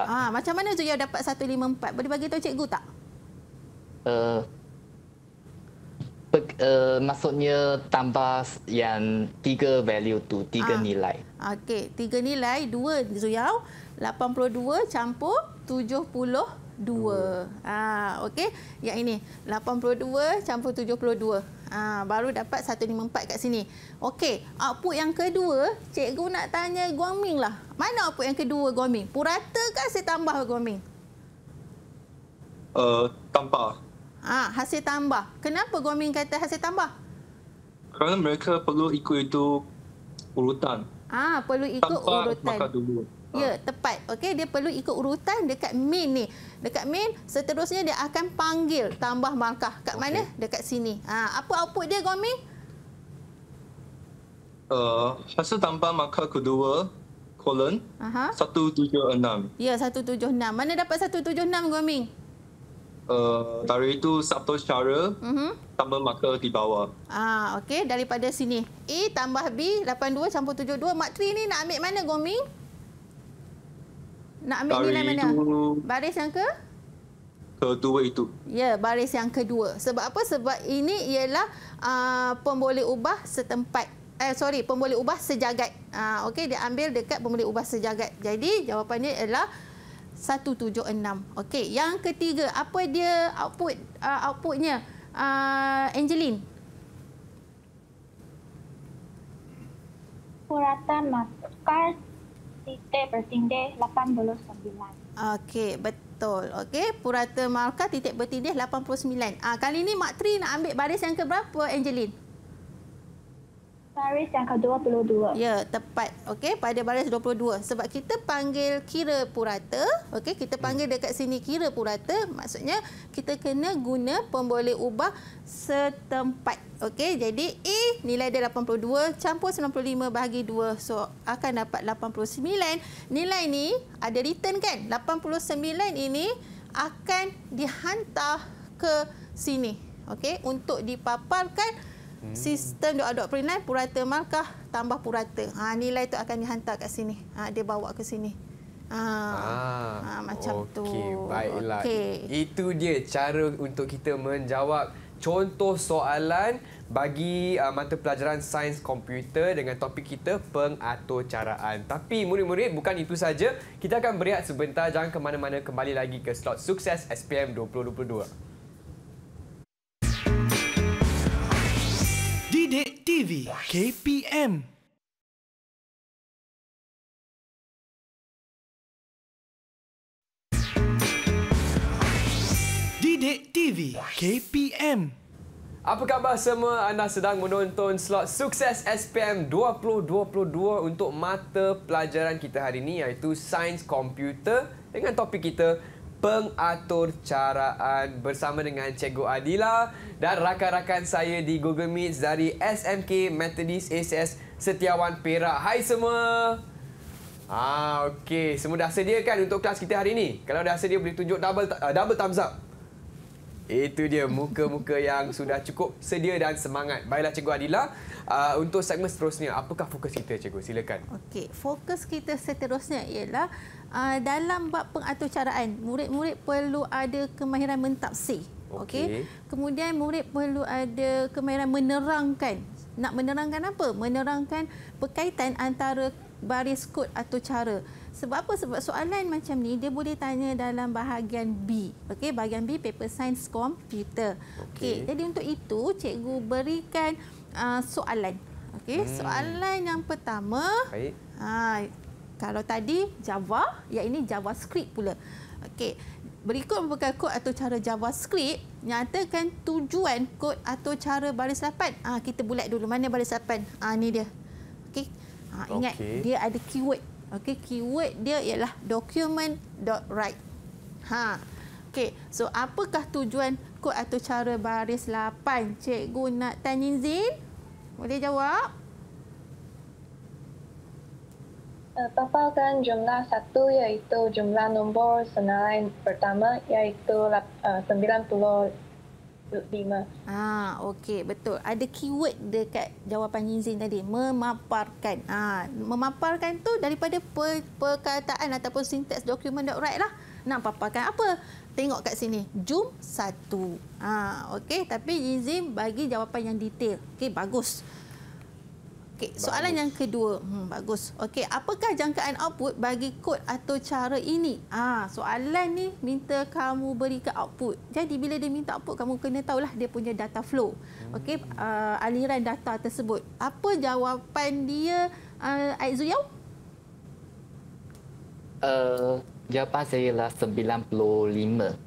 S2: Ah, macam mana Zoya dapat 154? Boleh bagi tahu cikgu tak?
S3: Uh, Uh, maksudnya tambah yang tiga value tu, tiga ah. nilai.
S2: Okey, tiga nilai, dua Zuyau, 82 campur 72. Hmm. Ah, Okey, yang ini, 82 campur 72. Ha, baru dapat 154 kat sini. Okey, output yang kedua, cikgu nak tanya Guaming lah. Mana output yang kedua Guaming? Purata ke hasil tambah Guaming?
S4: Uh, tambah.
S2: Ha, hasil tambah. Kenapa Guaming kata hasil tambah?
S4: Kerana mereka perlu ikut itu urutan.
S2: Ah, perlu ikut Tanpa urutan. Makan dulu. Ya, ah. tepat. Okey, dia perlu ikut urutan dekat main ni. Dekat main, seterusnya dia akan panggil tambah markah. Kat okay. mana? Dekat sini. Ha, ah, apa output dia, Gomin?
S4: Uh, hasil tambah markah kedua, colon, uh -huh. 176.
S2: Ya, 176. Mana dapat 176, Gomin?
S4: uh, itu Sabto Syara mhm. tambah marker di bawah.
S2: Ah, okey. Daripada sini. A tambah B, 82 campur 72. Mak Tri ni nak ambil mana, Gombing? Nak ambil dari ni mana? Itu, baris yang ke?
S4: Kedua itu.
S2: Ya, baris yang kedua. Sebab apa? Sebab ini ialah uh, pemboleh ubah setempat. Eh, sorry. Pemboleh ubah sejagat. Uh, okey, dia ambil dekat pemboleh ubah sejagat. Jadi, jawapannya ialah... 176. Okey, yang ketiga, apa dia output uh, outputnya? Uh, Angeline. Puratan masukkan
S3: titik bertindih 89.
S2: Okey, betul. Okey, purata markah titik bertindih 89. Ah, kali ni Mak Tri nak ambil baris yang keberapa, Angeline? Baris yang ke-22. Ya, tepat. Okey, pada baris 22. Sebab kita panggil kira purata. Okey, kita panggil dekat sini kira purata. Maksudnya, kita kena guna pemboleh ubah setempat. Okey, jadi A nilai dia 82 campur 95 bahagi 2. So, akan dapat 89. Nilai ni ada return kan? 89 ini akan dihantar ke sini. Okey, untuk dipaparkan... Hmm. Sistem doa-doa perinai purata markah tambah purata. Ha nilai itu akan dihantar ke sini. Ha, dia bawa ke sini. Ha,
S1: ah, ha, macam okay, tu. Okey, baiklah. Okay. Itu dia cara untuk kita menjawab contoh soalan bagi uh, mata pelajaran sains komputer dengan topik kita pengaturcaraan. Tapi murid-murid bukan itu saja. Kita akan berehat sebentar jangan ke mana-mana kembali lagi ke slot sukses SPM 2022. Sidik TV KPM Sidik TV KPM apa khabar semua? Anda sedang menonton slot sukses SPM 2022 untuk mata pelajaran kita hari ini iaitu Sains Komputer dengan topik kita pengaturcaraan bersama dengan Cikgu Adila dan rakan-rakan saya di Google Meet dari SMK Methodist ACS Setiawan Perak. Hai semua. Ah okey, semua dah sediakan untuk kelas kita hari ini? Kalau dah sedia boleh tunjuk double uh, double thumbs up. Itu dia muka-muka yang sudah cukup sedia dan semangat. Baiklah Cikgu Adila, uh, untuk segmen seterusnya, apakah fokus kita Cikgu? Silakan.
S2: Okey, fokus kita seterusnya ialah uh, dalam bab pengaturcaraan, murid-murid perlu ada kemahiran mentafsir. Okey. Okay. Kemudian murid perlu ada kemahiran menerangkan. Nak menerangkan apa? Menerangkan perkaitan antara baris kod atau cara. Sebab apa? Sebab soalan macam ni dia boleh tanya dalam bahagian B. Okey, bahagian B paper science computer, Okey. Okay. Jadi untuk itu cikgu berikan uh, soalan. Okey, hmm. soalan yang pertama. Ha, kalau tadi Java, ya ini JavaScript pula. Okey. Berikut beberapa kod atau cara JavaScript nyatakan tujuan kod atau cara baris lapan. Ah kita bulat dulu mana baris lapan. Ah ni dia. Okey. Ha, ingat okay. dia ada keyword Okey, keyword dia ialah document.write. Ha. Okey, so apakah tujuan kod atau cara baris 8? Cikgu nak tanya Zin. Boleh jawab? Paparkan eh, jumlah satu iaitu jumlah nombor senarai pertama iaitu eh, 2025. Ah, okey, betul. Ada keyword dekat jawapan Yinzin tadi, memaparkan. Ah, memaparkan tu daripada per, perkataan ataupun syntax document.write lah. Nak paparkan apa? Tengok kat sini, jum satu. Ah, okey, tapi Yinzin bagi jawapan yang detail. Okey, bagus. Okey, soalan bagus. yang kedua. Hmm, bagus. Okey, apakah jangkaan output bagi kod atau cara ini? Ah, soalan ni minta kamu beri ke output. Jadi bila dia minta output, kamu kena tahulah dia punya data flow. Hmm. Okey, uh, aliran data tersebut. Apa jawapan dia uh, ah, Aizuyau?
S3: Uh, eh, jawapan saya ialah 95.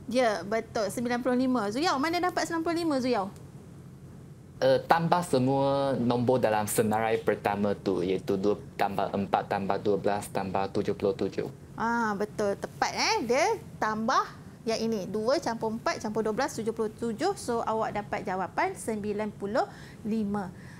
S2: Ya, betul. 95. Zuyau, mana dapat 95 Zuyau?
S3: uh, tambah semua nombor dalam senarai pertama tu iaitu 2 tambah 4 tambah 12 tambah 77.
S2: Ah betul tepat eh dia tambah ya ini 2 campur 4 campur 12 77 so awak dapat jawapan 95.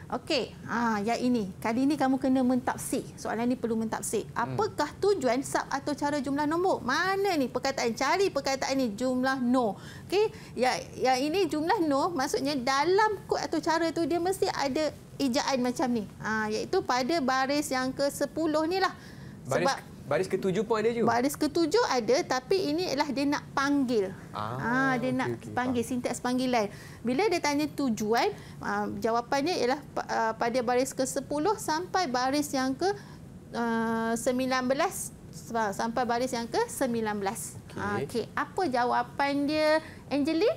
S2: Okey, ha, yang ini. Kali ini kamu kena mentafsir. Soalan ini perlu mentafsir. Hmm. Apakah tujuan sub atau cara jumlah nombor? Mana ni perkataan? Cari perkataan ini, jumlah no. Okey, yang, yang ini jumlah no, maksudnya dalam kod atau cara tu dia mesti ada ejaan macam ni. Ha, iaitu pada baris yang ke-10 ni lah.
S1: Baris... Baris ketujuh pun ada juga? Baris
S2: ketujuh ada tapi ini adalah dia nak panggil. Ah, ha, dia okay, nak okay. panggil, sinteks panggilan. Bila dia tanya tujuan, ah, jawapannya ialah ah, pada baris ke-10 sampai baris yang ke-19 sampai baris yang ke-19. Okay. Okay. Apa jawapan dia, Angelie?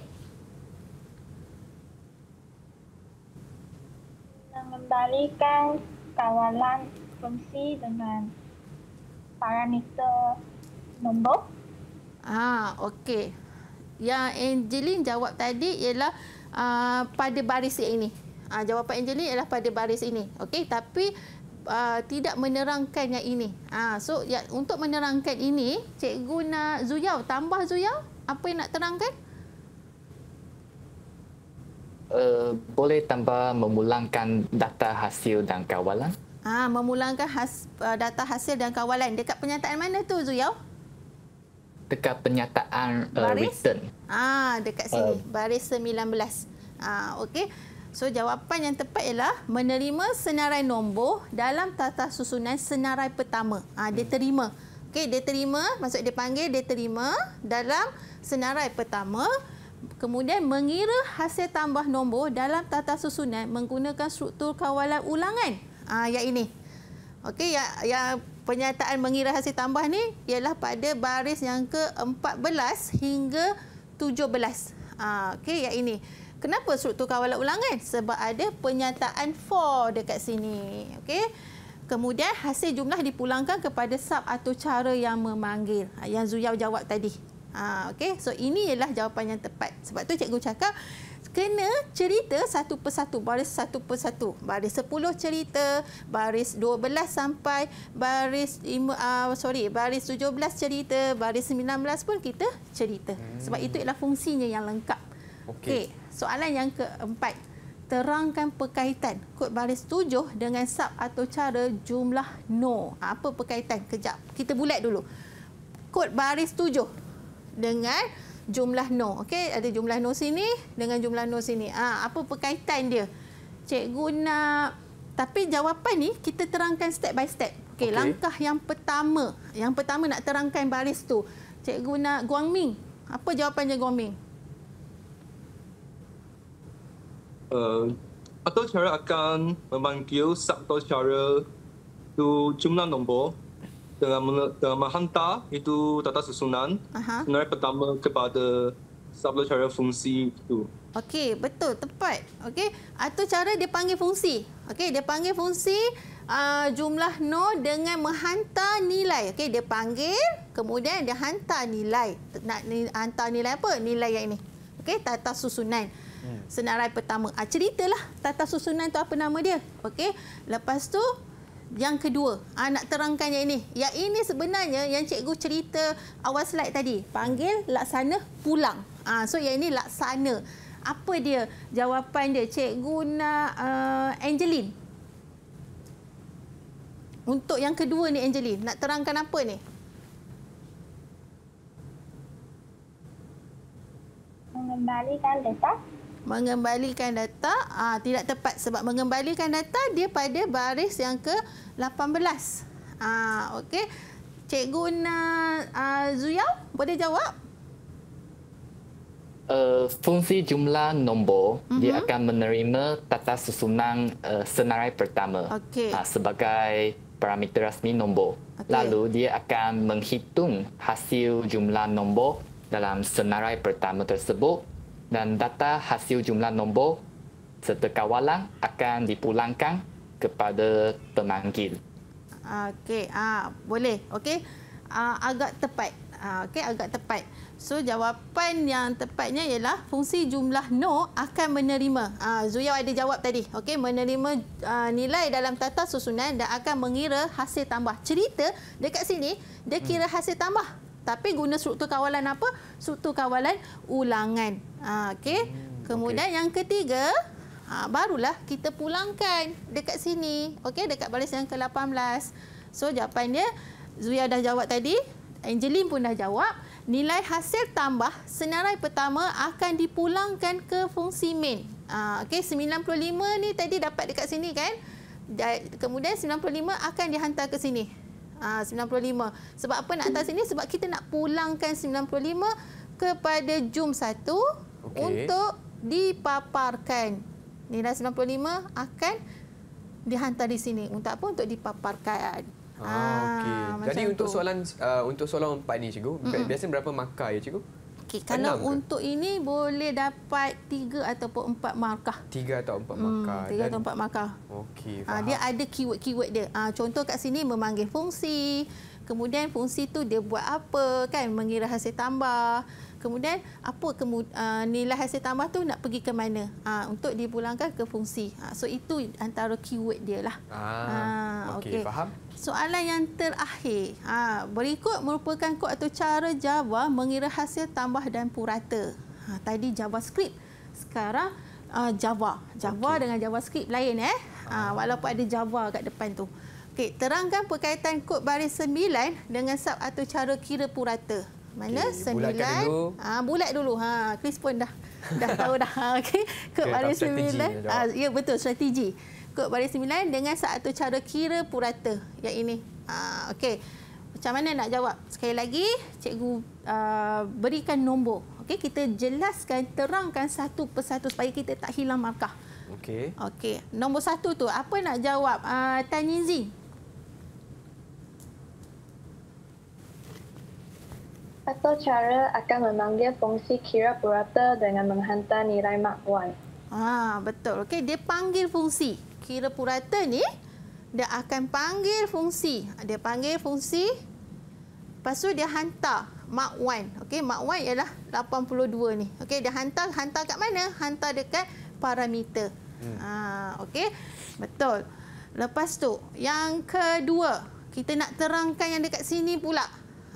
S2: Mengembalikan kawalan fungsi dengan parameter nombor. Ah, okey. Yang Angelin jawab tadi ialah uh, pada baris ini. Uh, jawapan Angelin ialah pada baris ini. Okey, tapi uh, tidak menerangkan yang ini. Ah, uh, so ya, untuk menerangkan ini, cikgu nak Zuyau tambah Zuyau apa yang nak terangkan?
S3: Uh, boleh tambah memulangkan data hasil dan kawalan?
S2: Ah, memulangkan has, uh, data hasil dan kawalan dekat penyataan mana tu Zuyau?
S3: Dekat penyataan uh, baris? return.
S2: Ah, ha, dekat sini uh. baris 19. Ah, ha, okey. So jawapan yang tepat ialah menerima senarai nombor dalam tata susunan senarai pertama. Ah, dia hmm. terima. Okey, dia terima, maksud dia panggil dia terima dalam senarai pertama. Kemudian mengira hasil tambah nombor dalam tata susunan menggunakan struktur kawalan ulangan. Ah yang ini. Okey, yang, yang penyataan mengira hasil tambah ni ialah pada baris yang ke-14 hingga 17. Ah okey, yang ini. Kenapa struktur kawalan ulangan? Eh? Sebab ada penyataan for dekat sini. Okey. Kemudian hasil jumlah dipulangkan kepada sub atau cara yang memanggil. Ah, yang Zuyau jawab tadi. Ha, ah, okay. So ini ialah jawapan yang tepat. Sebab tu cikgu cakap kena cerita satu persatu, baris satu persatu. Baris 10 cerita, baris 12 sampai baris uh, sorry, baris 17 cerita, baris 19 pun kita cerita. Hmm. Sebab itu ialah fungsinya yang lengkap. Okey. Okay, soalan yang keempat. Terangkan perkaitan kod baris 7 dengan sub atau cara jumlah no. Ah, apa perkaitan? Kejap, kita bulat dulu. Kod baris 7 dengan jumlah no. Okey, ada jumlah no sini dengan jumlah no sini. ha, apa perkaitan dia? Cikgu nak tapi jawapan ni kita terangkan step by step. Okey, okay. langkah yang pertama, yang pertama nak terangkan baris tu. Cikgu nak Guangming. Apa jawapannya Guangming?
S4: Uh, eh, atau cara akan memanggil subtotal cara tu jumlah nombor telah menghantar itu tata susunan senarai pertama kepada cara fungsi itu.
S2: Okey, betul, tepat. Okey, atau cara dia panggil fungsi. Okey, dia panggil fungsi uh, jumlah no dengan menghantar nilai. Okey, dia panggil kemudian dia hantar nilai. Nak ni, hantar nilai apa? Nilai yang ini. Okey, tata susunan. Hmm. Senarai pertama. Ah, ceritalah tata susunan tu apa nama dia. Okey, lepas tu yang kedua, ha, nak terangkan yang ini. Yang ini sebenarnya yang cikgu cerita awal slide tadi. Panggil, laksana, pulang. Ha, so yang ini laksana. Apa dia jawapan dia? Cikgu nak uh, Angeline. Untuk yang kedua ni Angeline, nak terangkan apa ni? Mengembalikan data mengembalikan data ha, tidak tepat sebab mengembalikan data dia pada baris yang ke 18. Ha, okay. Cikgu nak uh, ah, Zuyau boleh jawab?
S3: Uh, fungsi jumlah nombor uh-huh. dia mhm. akan menerima tata susunan uh, senarai pertama okay. uh, sebagai parameter rasmi nombor. Okay. Lalu dia akan menghitung hasil jumlah nombor dalam senarai pertama tersebut dan data hasil jumlah nombor serta kawalan akan dipulangkan kepada pemanggil.
S2: Okey, ah, boleh. Okey. Ah, agak tepat. Ah, Okey, agak tepat. So jawapan yang tepatnya ialah fungsi jumlah no akan menerima. Ah, Zuyau ada jawab tadi. Okey, menerima ah, nilai dalam tata susunan dan akan mengira hasil tambah. Cerita dekat sini, dia kira hmm. hasil tambah. Tapi guna struktur kawalan apa? Struktur kawalan ulangan. Ha, okay. Hmm, kemudian okay. yang ketiga, ha, barulah kita pulangkan dekat sini. Okay, dekat balis yang ke-18. So jawapannya, Zulia dah jawab tadi. Angeline pun dah jawab. Nilai hasil tambah senarai pertama akan dipulangkan ke fungsi main. Ha, okay, 95 ni tadi dapat dekat sini kan? Kemudian 95 akan dihantar ke sini. 95. Ah, Sebab apa nak atas ini? Sebab kita nak pulangkan 95 kepada jum 1 okay. untuk dipaparkan. Nilai 95 akan dihantar di sini. Untuk apa? Untuk dipaparkan.
S1: Ah, okay. Ah, Jadi untuk itu. soalan uh, untuk soalan 4 ini, cikgu, mm -mm. biasanya berapa markah ya, cikgu? Okey, kalau ke? untuk
S2: ini boleh dapat tiga ataupun empat markah.
S1: Tiga atau empat hmm, markah. Hmm, tiga atau empat markah. Okey, ah, faham. Dia ada
S2: keyword-keyword dia. Ha, contoh kat sini memanggil fungsi. Kemudian fungsi tu dia buat apa, kan? Mengira hasil tambah kemudian apa kemu, uh, nilai hasil tambah tu nak pergi ke mana uh, untuk dipulangkan ke fungsi uh, so itu antara keyword dia lah ah, uh, okey okay. faham soalan yang terakhir uh, berikut merupakan kod atau cara java mengira hasil tambah dan purata uh, tadi javascript sekarang uh, java java okay. dengan javascript lain eh uh, walaupun ada java kat depan tu Okay, terangkan perkaitan kod baris 9 dengan sub atau cara kira purata mana okay, sembilan ah ha, bulat dulu ha Chris pun dah dah tahu dah ha okey kod okay, baris sembilan ha, ya betul strategi kod baris sembilan dengan satu cara kira purata yang ini ha okey macam mana nak jawab sekali lagi cikgu uh, berikan nombor okey kita jelaskan terangkan satu persatu supaya kita tak hilang markah okey okey nombor satu tu apa nak jawab uh, Tan atau cara akan memanggil fungsi kira purata dengan menghantar nilai mark 1. Ah, ha, betul. Okey, dia panggil fungsi kira purata ni dia akan panggil fungsi. Dia panggil fungsi lepas dia hantar mark 1. Okey, mark 1 ialah 82 ni. Okey, dia hantar hantar kat mana? Hantar dekat parameter. Hmm. Ah, okey. Betul. Lepas tu, yang kedua, kita nak terangkan yang dekat sini pula.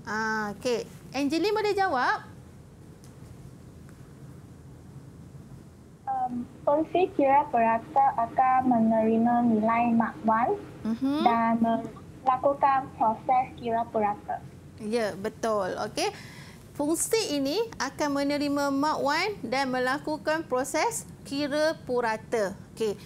S2: Ah, okey. Angeline boleh jawab?
S3: Um, Fungsi kira karakter akan menerima nilai mark 1 uh-huh. Mhm. dan
S2: melakukan proses kira karakter. Ya, betul. Okey. Fungsi ini akan menerima mark 1 dan melakukan proses kira purata. Okey.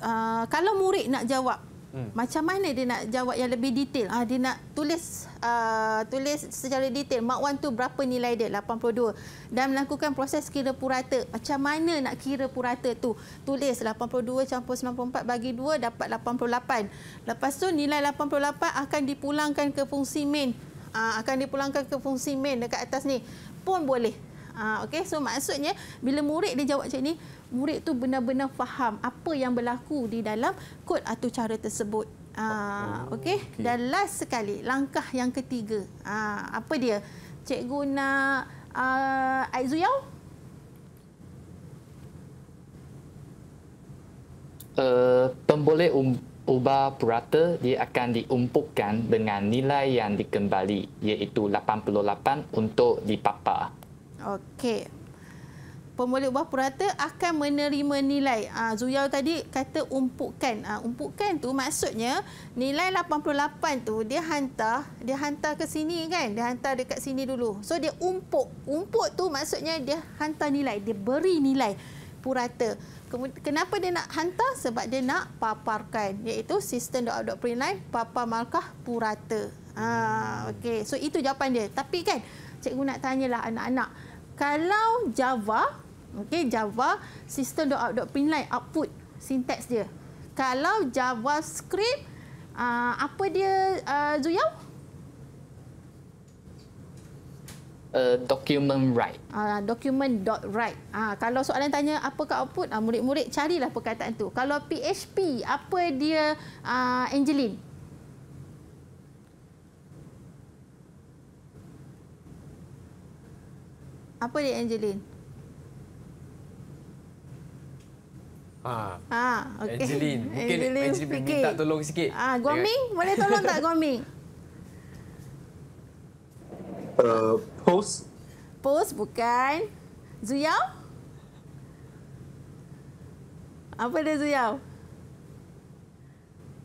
S2: Uh, kalau murid nak jawab Hmm. Macam mana dia nak jawab yang lebih detail? Ha, dia nak tulis uh, tulis secara detail mak wan tu berapa nilai dia? 82. Dan melakukan proses kira purata. Macam mana nak kira purata tu? Tulis 82 campur 94 bagi 2 dapat 88. Lepas tu nilai 88 akan dipulangkan ke fungsi main. Ha, akan dipulangkan ke fungsi main dekat atas ni. Pun boleh. Ha, okay? So maksudnya bila murid dia jawab macam ni, murid tu benar-benar faham apa yang berlaku di dalam kod atau cara tersebut. Ha, okay? okay. Dan last sekali, langkah yang ketiga. Ha, apa dia? Cikgu nak uh, Aizuyau?
S3: Uh, eh, pemboleh um, ubah purata dia akan diumpukan dengan nilai yang dikembali iaitu 88 untuk dipapar.
S2: Okey. Pemulih ubah purata akan menerima nilai. Ah Zuyau tadi kata umpukan. Ah umpukan tu maksudnya nilai 88 tu dia hantar, dia hantar ke sini kan? Dia hantar dekat sini dulu. So dia umpuk. Umpuk tu maksudnya dia hantar nilai, dia beri nilai purata. Kenapa dia nak hantar? Sebab dia nak paparkan iaitu sistem dot dot print line papar markah purata. Ah okey. So itu jawapan dia. Tapi kan cikgu nak tanyalah anak-anak kalau Java, okey Java sistem dot dot printline output syntax dia. Kalau JavaScript uh, apa dia uh, Zuyao?
S3: Uh, document write.
S2: Uh, document dot write. Uh, kalau soalan tanya apa ke output, uh, murid-murid carilah perkataan tu. Kalau PHP apa dia uh, Angeline? Apa dia Angeline?
S1: Ha. Ha,
S2: okay. Angeline. Mungkin Angeline, Angeline fikir. minta
S1: tolong sikit. Ah, ha, Guaming,
S2: yeah. boleh tolong tak Guaming?
S1: Uh, post.
S2: Post bukan. Zuyao? Apa dia Zuyao?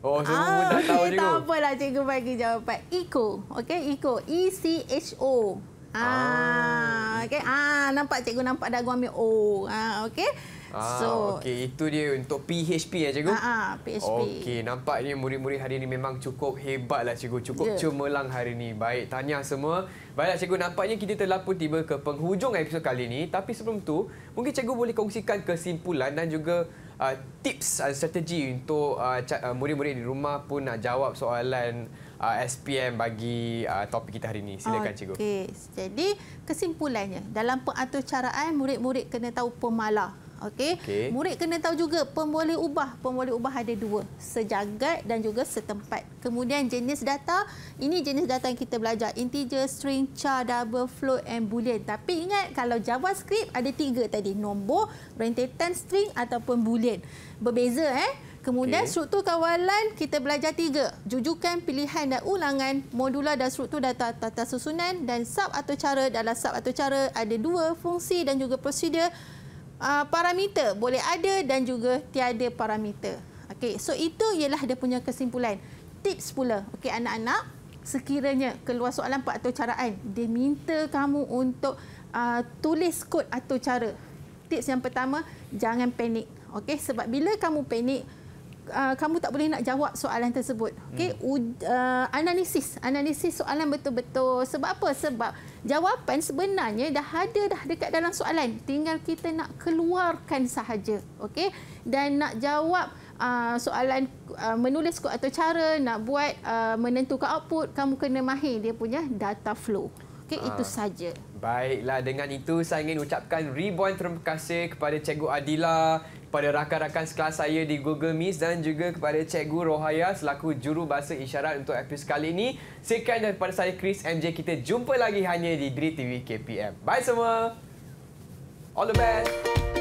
S1: Oh, semua ah, pun tak tahu juga. Tak
S2: apalah cikgu bagi jawapan. Eco. okay, Eco. E-C-H-O. Ah. ah. Ah, okay, ah nampak cikgu nampak dagu ambil o oh, ah okey ah, so okay,
S1: itu dia untuk PHP ya cikgu ha ah,
S2: ah PHP
S1: Okay, nampak ni murid-murid hari ini memang cukup hebat lah cikgu cukup yeah. cemerlang hari ini baik tanya semua Baiklah cikgu nampaknya kita telah pun tiba ke penghujung episod kali ini tapi sebelum tu mungkin cikgu boleh kongsikan kesimpulan dan juga uh, tips dan uh, strategi untuk uh, murid-murid di rumah pun nak jawab soalan uh, ah, SPM bagi uh, topik kita hari ini. Silakan cikgu. Okey.
S2: Jadi kesimpulannya dalam pengaturcaraan murid-murid kena tahu pemalah. Okey. Okay. Murid kena tahu juga pemboleh ubah. Pemboleh ubah ada dua, sejagat dan juga setempat. Kemudian jenis data, ini jenis data yang kita belajar integer, string, char, double float and boolean. Tapi ingat kalau JavaScript ada tiga tadi, nombor, rentetan string ataupun boolean. Berbeza eh. Kemudian okay. struktur kawalan kita belajar tiga. Jujukan, pilihan dan ulangan. Modula dan struktur data tata susunan dan sub atau cara. Dalam sub atau cara ada dua fungsi dan juga prosedur. Uh, parameter boleh ada dan juga tiada parameter. Okey, so itu ialah dia punya kesimpulan. Tips pula. Okey anak-anak, sekiranya keluar soalan pak atau caraan, dia minta kamu untuk uh, tulis kod atau cara. Tips yang pertama, jangan panik. Okey, sebab bila kamu panik, Uh, kamu tak boleh nak jawab soalan tersebut. Okey, hmm. uh, analisis, analisis soalan betul-betul. Sebab apa? Sebab jawapan sebenarnya dah ada dah dekat dalam soalan. Tinggal kita nak keluarkan sahaja. Okey? Dan nak jawab uh, soalan uh, menulis kod atau cara nak buat uh, menentukan output, kamu kena mahir dia punya data flow. Okey, uh. itu saja.
S1: Baiklah, dengan itu saya ingin ucapkan ribuan terima kasih kepada Cikgu Adila, kepada rakan-rakan sekelas saya di Google Meet dan juga kepada Cikgu Rohaya selaku juru bahasa isyarat untuk episod kali ini. Sekian daripada saya Chris MJ. Kita jumpa lagi hanya di Dri TV KPM. Bye semua. All the best.